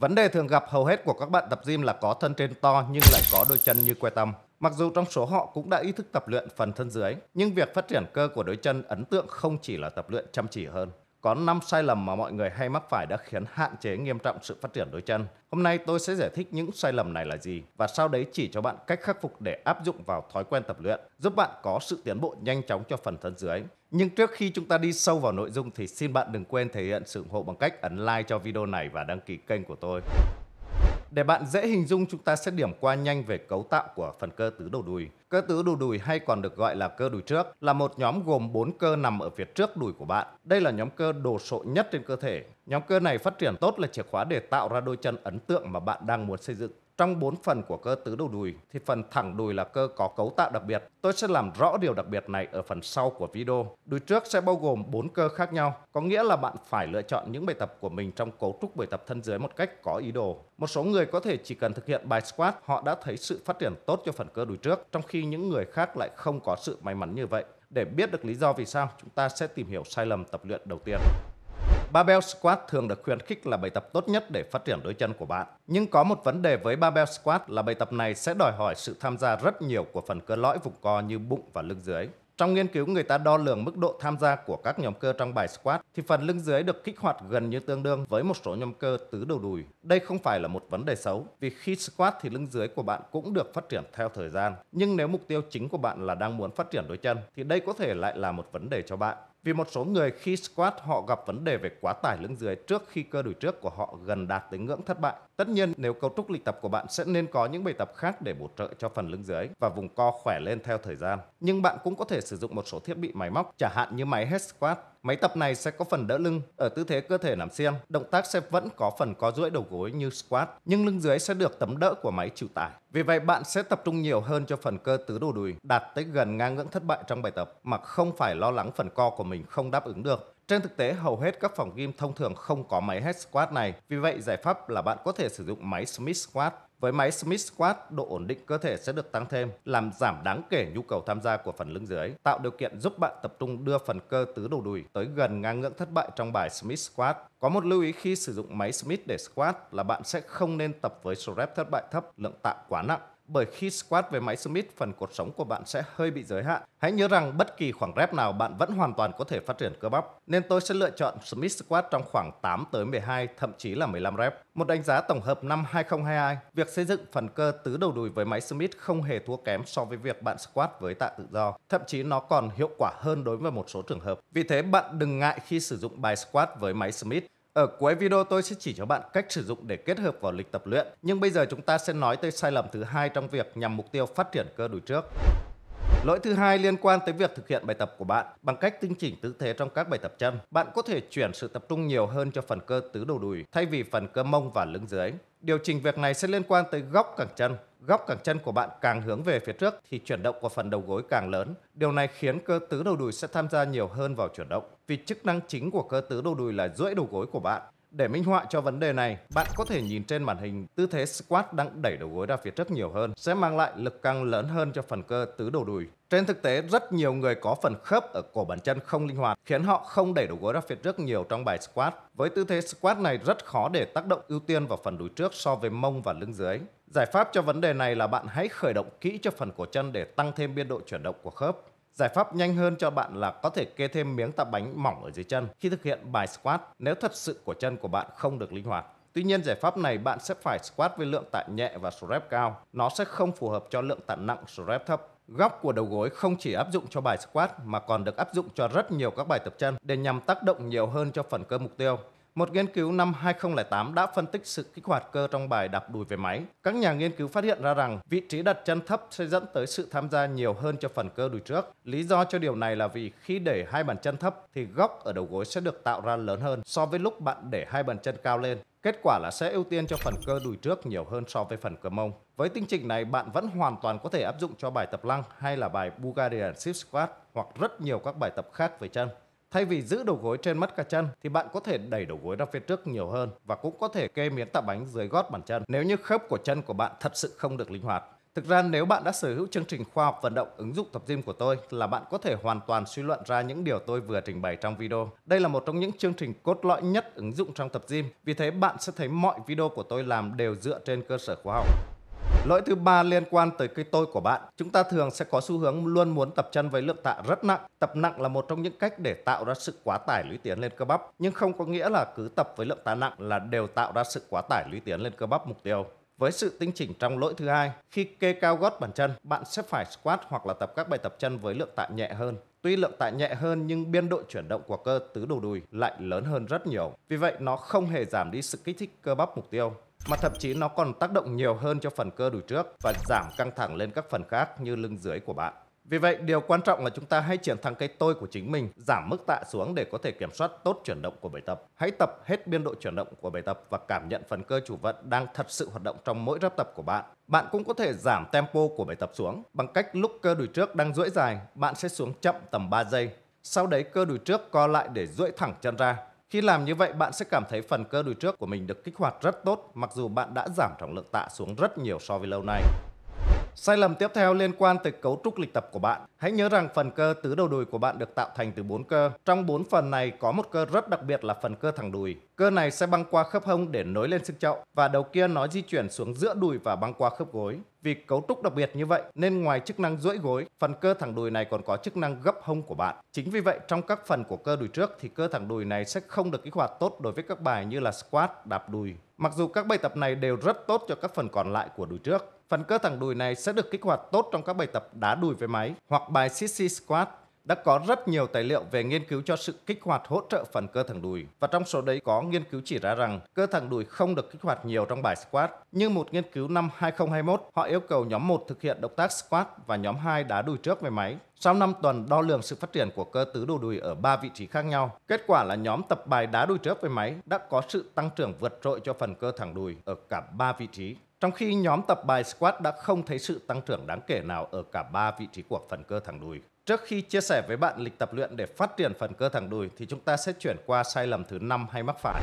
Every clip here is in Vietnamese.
Vấn đề thường gặp hầu hết của các bạn tập gym là có thân trên to nhưng lại có đôi chân như que tăm. Mặc dù trong số họ cũng đã ý thức tập luyện phần thân dưới, nhưng việc phát triển cơ của đôi chân ấn tượng không chỉ là tập luyện chăm chỉ hơn. Có 5 sai lầm mà mọi người hay mắc phải đã khiến hạn chế nghiêm trọng sự phát triển đôi chân. Hôm nay tôi sẽ giải thích những sai lầm này là gì và sau đấy chỉ cho bạn cách khắc phục để áp dụng vào thói quen tập luyện, giúp bạn có sự tiến bộ nhanh chóng cho phần thân dưới. Nhưng trước khi chúng ta đi sâu vào nội dung thì xin bạn đừng quên thể hiện sự ủng hộ bằng cách ấn like cho video này và đăng ký kênh của tôi. Để bạn dễ hình dung chúng ta sẽ điểm qua nhanh về cấu tạo của phần cơ tứ đầu đùi. Cơ tứ đầu đùi hay còn được gọi là cơ đùi trước là một nhóm gồm 4 cơ nằm ở phía trước đùi của bạn. Đây là nhóm cơ đồ sộ nhất trên cơ thể. Nhóm cơ này phát triển tốt là chìa khóa để tạo ra đôi chân ấn tượng mà bạn đang muốn xây dựng. Trong bốn phần của cơ tứ đầu đùi thì phần thẳng đùi là cơ có cấu tạo đặc biệt. Tôi sẽ làm rõ điều đặc biệt này ở phần sau của video. Đùi trước sẽ bao gồm bốn cơ khác nhau, có nghĩa là bạn phải lựa chọn những bài tập của mình trong cấu trúc bài tập thân dưới một cách có ý đồ. Một số người có thể chỉ cần thực hiện bài squat, họ đã thấy sự phát triển tốt cho phần cơ đùi trước, trong khi những người khác lại không có sự may mắn như vậy. Để biết được lý do vì sao, chúng ta sẽ tìm hiểu sai lầm tập luyện đầu tiên. Barbell squat thường được khuyến khích là bài tập tốt nhất để phát triển đôi chân của bạn. Nhưng có một vấn đề với barbell squat là bài tập này sẽ đòi hỏi sự tham gia rất nhiều của phần cơ lõi vùng co như bụng và lưng dưới. Trong nghiên cứu người ta đo lường mức độ tham gia của các nhóm cơ trong bài squat thì phần lưng dưới được kích hoạt gần như tương đương với một số nhóm cơ tứ đầu đùi. Đây không phải là một vấn đề xấu vì khi squat thì lưng dưới của bạn cũng được phát triển theo thời gian. Nhưng nếu mục tiêu chính của bạn là đang muốn phát triển đôi chân thì đây có thể lại là một vấn đề cho bạn. Vì một số người khi squat họ gặp vấn đề về quá tải lưng dưới trước khi cơ đùi trước của họ gần đạt tới ngưỡng thất bại. Tất nhiên nếu cấu trúc lịch tập của bạn sẽ nên có những bài tập khác để bổ trợ cho phần lưng dưới và vùng co khỏe lên theo thời gian. Nhưng bạn cũng có thể sử dụng một số thiết bị máy móc, chẳng hạn như máy head squat Máy tập này sẽ có phần đỡ lưng ở tư thế cơ thể nằm xiên. Động tác sẽ vẫn có phần có duỗi đầu gối như squat, nhưng lưng dưới sẽ được tấm đỡ của máy chịu tải. Vì vậy bạn sẽ tập trung nhiều hơn cho phần cơ tứ đồ đùi, đạt tới gần ngang ngưỡng thất bại trong bài tập mà không phải lo lắng phần co của mình không đáp ứng được. Trên thực tế, hầu hết các phòng gym thông thường không có máy head squat này. Vì vậy, giải pháp là bạn có thể sử dụng máy Smith squat với máy Smith Squat, độ ổn định cơ thể sẽ được tăng thêm, làm giảm đáng kể nhu cầu tham gia của phần lưng dưới, tạo điều kiện giúp bạn tập trung đưa phần cơ tứ đầu đùi tới gần ngang ngưỡng thất bại trong bài Smith Squat. Có một lưu ý khi sử dụng máy Smith để squat là bạn sẽ không nên tập với số rep thất bại thấp, lượng tạ quá nặng bởi khi squat với máy Smith, phần cột sống của bạn sẽ hơi bị giới hạn. Hãy nhớ rằng bất kỳ khoảng rep nào bạn vẫn hoàn toàn có thể phát triển cơ bắp, nên tôi sẽ lựa chọn Smith squat trong khoảng 8 tới 12, thậm chí là 15 rep. Một đánh giá tổng hợp năm 2022, việc xây dựng phần cơ tứ đầu đùi với máy Smith không hề thua kém so với việc bạn squat với tạ tự do, thậm chí nó còn hiệu quả hơn đối với một số trường hợp. Vì thế bạn đừng ngại khi sử dụng bài squat với máy Smith. Ở cuối video tôi sẽ chỉ cho bạn cách sử dụng để kết hợp vào lịch tập luyện. Nhưng bây giờ chúng ta sẽ nói tới sai lầm thứ hai trong việc nhằm mục tiêu phát triển cơ đùi trước. Lỗi thứ hai liên quan tới việc thực hiện bài tập của bạn bằng cách tinh chỉnh tư thế trong các bài tập chân. Bạn có thể chuyển sự tập trung nhiều hơn cho phần cơ tứ đầu đùi thay vì phần cơ mông và lưng dưới. Điều chỉnh việc này sẽ liên quan tới góc cẳng chân. Góc cẳng chân của bạn càng hướng về phía trước thì chuyển động của phần đầu gối càng lớn. Điều này khiến cơ tứ đầu đùi sẽ tham gia nhiều hơn vào chuyển động. Vì chức năng chính của cơ tứ đầu đùi là duỗi đầu gối của bạn. Để minh họa cho vấn đề này, bạn có thể nhìn trên màn hình tư thế squat đang đẩy đầu gối ra phía trước nhiều hơn sẽ mang lại lực căng lớn hơn cho phần cơ tứ đầu đùi. Trên thực tế, rất nhiều người có phần khớp ở cổ bàn chân không linh hoạt, khiến họ không đẩy đầu gối ra phía trước nhiều trong bài squat. Với tư thế squat này rất khó để tác động ưu tiên vào phần đùi trước so với mông và lưng dưới. Giải pháp cho vấn đề này là bạn hãy khởi động kỹ cho phần cổ chân để tăng thêm biên độ chuyển động của khớp. Giải pháp nhanh hơn cho bạn là có thể kê thêm miếng tạ bánh mỏng ở dưới chân khi thực hiện bài squat nếu thật sự của chân của bạn không được linh hoạt. Tuy nhiên giải pháp này bạn sẽ phải squat với lượng tạ nhẹ và số rep cao. Nó sẽ không phù hợp cho lượng tạ nặng số rep thấp. Góc của đầu gối không chỉ áp dụng cho bài squat mà còn được áp dụng cho rất nhiều các bài tập chân để nhằm tác động nhiều hơn cho phần cơ mục tiêu. Một nghiên cứu năm 2008 đã phân tích sự kích hoạt cơ trong bài đạp đùi về máy. Các nhà nghiên cứu phát hiện ra rằng vị trí đặt chân thấp sẽ dẫn tới sự tham gia nhiều hơn cho phần cơ đùi trước. Lý do cho điều này là vì khi để hai bàn chân thấp thì góc ở đầu gối sẽ được tạo ra lớn hơn so với lúc bạn để hai bàn chân cao lên. Kết quả là sẽ ưu tiên cho phần cơ đùi trước nhiều hơn so với phần cơ mông. Với tinh trình này, bạn vẫn hoàn toàn có thể áp dụng cho bài tập lăng hay là bài Bulgarian Stiff Squat hoặc rất nhiều các bài tập khác về chân. Thay vì giữ đầu gối trên mắt cả chân thì bạn có thể đẩy đầu gối ra phía trước nhiều hơn và cũng có thể kê miếng tạ bánh dưới gót bàn chân nếu như khớp của chân của bạn thật sự không được linh hoạt. Thực ra nếu bạn đã sở hữu chương trình khoa học vận động ứng dụng tập gym của tôi là bạn có thể hoàn toàn suy luận ra những điều tôi vừa trình bày trong video. Đây là một trong những chương trình cốt lõi nhất ứng dụng trong tập gym, vì thế bạn sẽ thấy mọi video của tôi làm đều dựa trên cơ sở khoa học. Lỗi thứ ba liên quan tới cái tôi của bạn. Chúng ta thường sẽ có xu hướng luôn muốn tập chân với lượng tạ rất nặng. Tập nặng là một trong những cách để tạo ra sự quá tải lũy tiến lên cơ bắp, nhưng không có nghĩa là cứ tập với lượng tạ nặng là đều tạo ra sự quá tải lũy tiến lên cơ bắp mục tiêu. Với sự tinh chỉnh trong lỗi thứ hai, khi kê cao gót bàn chân, bạn sẽ phải squat hoặc là tập các bài tập chân với lượng tạ nhẹ hơn. Tuy lượng tạ nhẹ hơn nhưng biên độ chuyển động của cơ tứ đầu đùi lại lớn hơn rất nhiều. Vì vậy nó không hề giảm đi sự kích thích cơ bắp mục tiêu mà thậm chí nó còn tác động nhiều hơn cho phần cơ đùi trước và giảm căng thẳng lên các phần khác như lưng dưới của bạn. Vì vậy, điều quan trọng là chúng ta hãy triển thăng cái tôi của chính mình, giảm mức tạ xuống để có thể kiểm soát tốt chuyển động của bài tập. Hãy tập hết biên độ chuyển động của bài tập và cảm nhận phần cơ chủ vận đang thật sự hoạt động trong mỗi rep tập của bạn. Bạn cũng có thể giảm tempo của bài tập xuống bằng cách lúc cơ đùi trước đang duỗi dài, bạn sẽ xuống chậm tầm 3 giây. Sau đấy cơ đùi trước co lại để duỗi thẳng chân ra. Khi làm như vậy, bạn sẽ cảm thấy phần cơ đùi trước của mình được kích hoạt rất tốt, mặc dù bạn đã giảm trọng lượng tạ xuống rất nhiều so với lâu nay. Sai lầm tiếp theo liên quan tới cấu trúc lịch tập của bạn. Hãy nhớ rằng phần cơ tứ đầu đùi của bạn được tạo thành từ 4 cơ. Trong 4 phần này có một cơ rất đặc biệt là phần cơ thẳng đùi. Cơ này sẽ băng qua khớp hông để nối lên xương chậu và đầu kia nó di chuyển xuống giữa đùi và băng qua khớp gối. Vì cấu trúc đặc biệt như vậy nên ngoài chức năng duỗi gối, phần cơ thẳng đùi này còn có chức năng gấp hông của bạn. Chính vì vậy trong các phần của cơ đùi trước thì cơ thẳng đùi này sẽ không được kích hoạt tốt đối với các bài như là squat, đạp đùi. Mặc dù các bài tập này đều rất tốt cho các phần còn lại của đùi trước, phần cơ thẳng đùi này sẽ được kích hoạt tốt trong các bài tập đá đùi với máy hoặc bài cc squat đã có rất nhiều tài liệu về nghiên cứu cho sự kích hoạt hỗ trợ phần cơ thẳng đùi và trong số đấy có nghiên cứu chỉ ra rằng cơ thẳng đùi không được kích hoạt nhiều trong bài squat. Nhưng một nghiên cứu năm 2021, họ yêu cầu nhóm 1 thực hiện động tác squat và nhóm 2 đá đùi trước với máy. Sau 5 tuần đo lường sự phát triển của cơ tứ đầu đùi ở 3 vị trí khác nhau, kết quả là nhóm tập bài đá đùi trước với máy đã có sự tăng trưởng vượt trội cho phần cơ thẳng đùi ở cả 3 vị trí trong khi nhóm tập bài squat đã không thấy sự tăng trưởng đáng kể nào ở cả ba vị trí của phần cơ thẳng đùi. Trước khi chia sẻ với bạn lịch tập luyện để phát triển phần cơ thẳng đùi thì chúng ta sẽ chuyển qua sai lầm thứ năm hay mắc phải.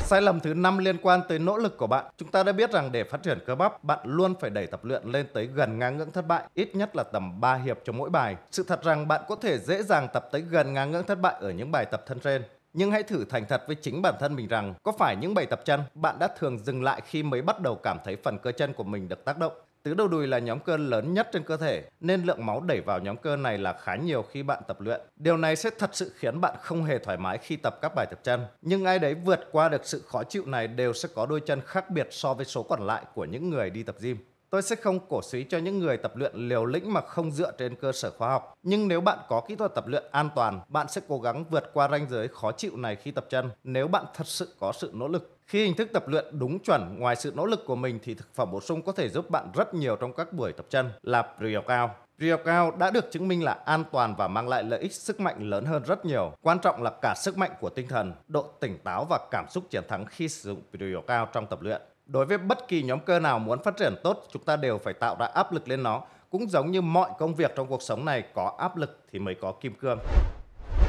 Sai lầm thứ năm liên quan tới nỗ lực của bạn. Chúng ta đã biết rằng để phát triển cơ bắp, bạn luôn phải đẩy tập luyện lên tới gần ngang ngưỡng thất bại, ít nhất là tầm 3 hiệp cho mỗi bài. Sự thật rằng bạn có thể dễ dàng tập tới gần ngang ngưỡng thất bại ở những bài tập thân trên. Nhưng hãy thử thành thật với chính bản thân mình rằng có phải những bài tập chân bạn đã thường dừng lại khi mới bắt đầu cảm thấy phần cơ chân của mình được tác động Tứ đầu đùi là nhóm cơ lớn nhất trên cơ thể nên lượng máu đẩy vào nhóm cơ này là khá nhiều khi bạn tập luyện. Điều này sẽ thật sự khiến bạn không hề thoải mái khi tập các bài tập chân. Nhưng ai đấy vượt qua được sự khó chịu này đều sẽ có đôi chân khác biệt so với số còn lại của những người đi tập gym. Tôi sẽ không cổ suý cho những người tập luyện liều lĩnh mà không dựa trên cơ sở khoa học. Nhưng nếu bạn có kỹ thuật tập luyện an toàn, bạn sẽ cố gắng vượt qua ranh giới khó chịu này khi tập chân nếu bạn thật sự có sự nỗ lực. Khi hình thức tập luyện đúng chuẩn, ngoài sự nỗ lực của mình thì thực phẩm bổ sung có thể giúp bạn rất nhiều trong các buổi tập chân là pre-workout. Pre-workout đã được chứng minh là an toàn và mang lại lợi ích sức mạnh lớn hơn rất nhiều. Quan trọng là cả sức mạnh của tinh thần, độ tỉnh táo và cảm xúc chiến thắng khi sử dụng pre-workout trong tập luyện. Đối với bất kỳ nhóm cơ nào muốn phát triển tốt, chúng ta đều phải tạo ra áp lực lên nó. Cũng giống như mọi công việc trong cuộc sống này, có áp lực thì mới có kim cương.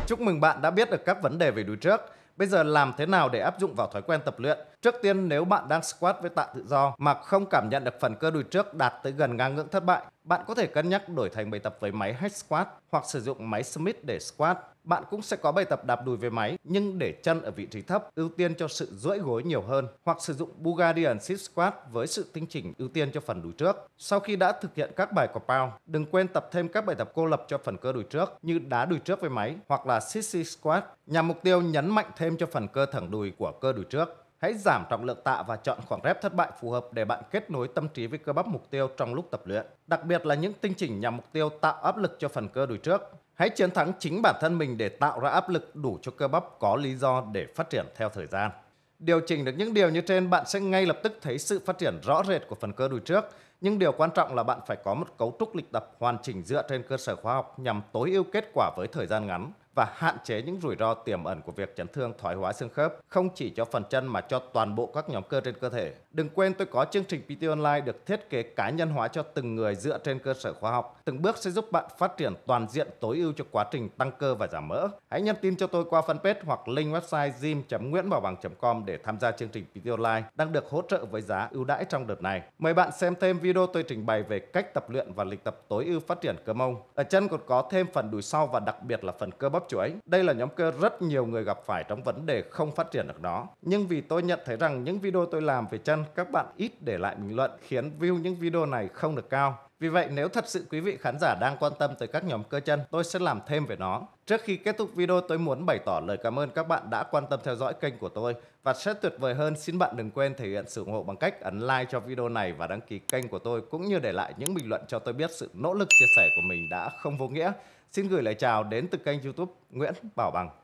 Chúc mừng bạn đã biết được các vấn đề về đuổi trước. Bây giờ làm thế nào để áp dụng vào thói quen tập luyện? Trước tiên nếu bạn đang squat với tạ tự do mà không cảm nhận được phần cơ đùi trước đạt tới gần ngang ngưỡng thất bại, bạn có thể cân nhắc đổi thành bài tập với máy head squat hoặc sử dụng máy Smith để squat. Bạn cũng sẽ có bài tập đạp đùi về máy nhưng để chân ở vị trí thấp, ưu tiên cho sự duỗi gối nhiều hơn hoặc sử dụng Bulgarian sit squat với sự tinh chỉnh ưu tiên cho phần đùi trước. Sau khi đã thực hiện các bài compound, đừng quên tập thêm các bài tập cô lập cho phần cơ đùi trước như đá đùi trước với máy hoặc là sit squat nhằm mục tiêu nhấn mạnh thêm cho phần cơ thẳng đùi của cơ đùi trước. Hãy giảm trọng lượng tạ và chọn khoảng rep thất bại phù hợp để bạn kết nối tâm trí với cơ bắp mục tiêu trong lúc tập luyện, đặc biệt là những tinh chỉnh nhằm mục tiêu tạo áp lực cho phần cơ đùi trước. Hãy chiến thắng chính bản thân mình để tạo ra áp lực đủ cho cơ bắp có lý do để phát triển theo thời gian. Điều chỉnh được những điều như trên, bạn sẽ ngay lập tức thấy sự phát triển rõ rệt của phần cơ đùi trước. Nhưng điều quan trọng là bạn phải có một cấu trúc lịch tập hoàn chỉnh dựa trên cơ sở khoa học nhằm tối ưu kết quả với thời gian ngắn và hạn chế những rủi ro tiềm ẩn của việc chấn thương thoái hóa xương khớp, không chỉ cho phần chân mà cho toàn bộ các nhóm cơ trên cơ thể. Đừng quên tôi có chương trình PT Online được thiết kế cá nhân hóa cho từng người dựa trên cơ sở khoa học. Từng bước sẽ giúp bạn phát triển toàn diện tối ưu cho quá trình tăng cơ và giảm mỡ. Hãy nhắn tin cho tôi qua fanpage hoặc link website gym.nguyễn.com để tham gia chương trình PT Online đang được hỗ trợ với giá ưu đãi trong đợt này. Mời bạn xem thêm video tôi trình bày về cách tập luyện và lịch tập tối ưu phát triển cơ mông. Ở chân còn có thêm phần đùi sau và đặc biệt là phần cơ bắp chuỗi Đây là nhóm cơ rất nhiều người gặp phải trong vấn đề không phát triển được nó. Nhưng vì tôi nhận thấy rằng những video tôi làm về chân các bạn ít để lại bình luận khiến view những video này không được cao. Vì vậy nếu thật sự quý vị khán giả đang quan tâm tới các nhóm cơ chân, tôi sẽ làm thêm về nó. Trước khi kết thúc video, tôi muốn bày tỏ lời cảm ơn các bạn đã quan tâm theo dõi kênh của tôi. Và sẽ tuyệt vời hơn, xin bạn đừng quên thể hiện sự ủng hộ bằng cách ấn like cho video này và đăng ký kênh của tôi, cũng như để lại những bình luận cho tôi biết sự nỗ lực chia sẻ của mình đã không vô nghĩa. Xin gửi lời chào đến từ kênh youtube Nguyễn Bảo Bằng.